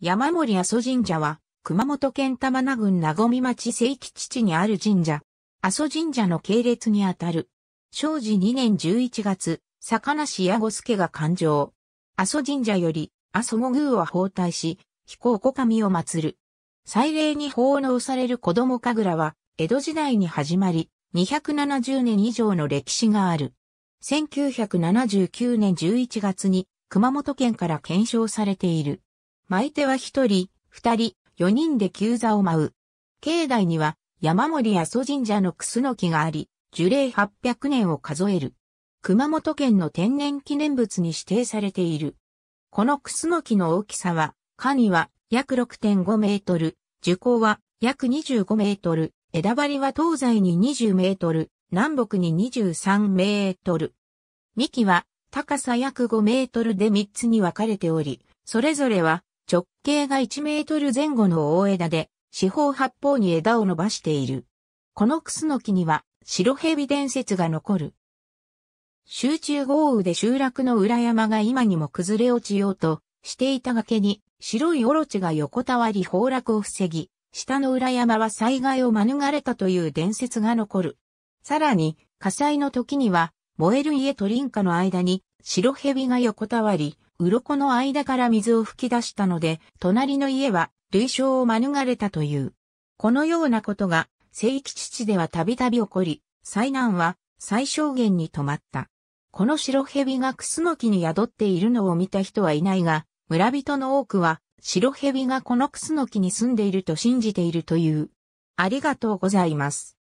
山森阿蘇神社は、熊本県玉名郡名込町聖吉地にある神社。阿蘇神社の系列にあたる。正治2年11月、坂梨矢後助が誕生。阿蘇神社より、阿蘇五宮は包帯し、飛行小神を祀る。祭礼に奉納される子供神楽は、江戸時代に始まり、270年以上の歴史がある。1979年11月に、熊本県から検証されている。巻いては一人、二人、四人で旧座を舞う。境内には山森や蘇神社のクスノキがあり、樹齢800年を数える。熊本県の天然記念物に指定されている。このクスノキの大きさは、には約6.5メートル、樹高は約25メートル、枝張りは東西に20メートル、南北に23メートル。幹は高さ約5メートルで3つに分かれており、それぞれは直径が1メートル前後の大枝で、四方八方に枝を伸ばしている。このクスノキには、白蛇伝説が残る。集中豪雨で集落の裏山が今にも崩れ落ちようとしていた崖に白いオロチが横たわり崩落を防ぎ、下の裏山は災害を免れたという伝説が残る。さらに火災の時には燃える家と林家の間に白蛇が横たわり鱗の間から水を吹き出したので、隣の家は類焼を免れたという。このようなことが、聖吉地ではたびたび起こり、災難は最小限に止まった。この白蛇がクスノキに宿っているのを見た人はいないが、村人の多くは白蛇がこのクスノキに住んでいると信じているという。ありがとうございます。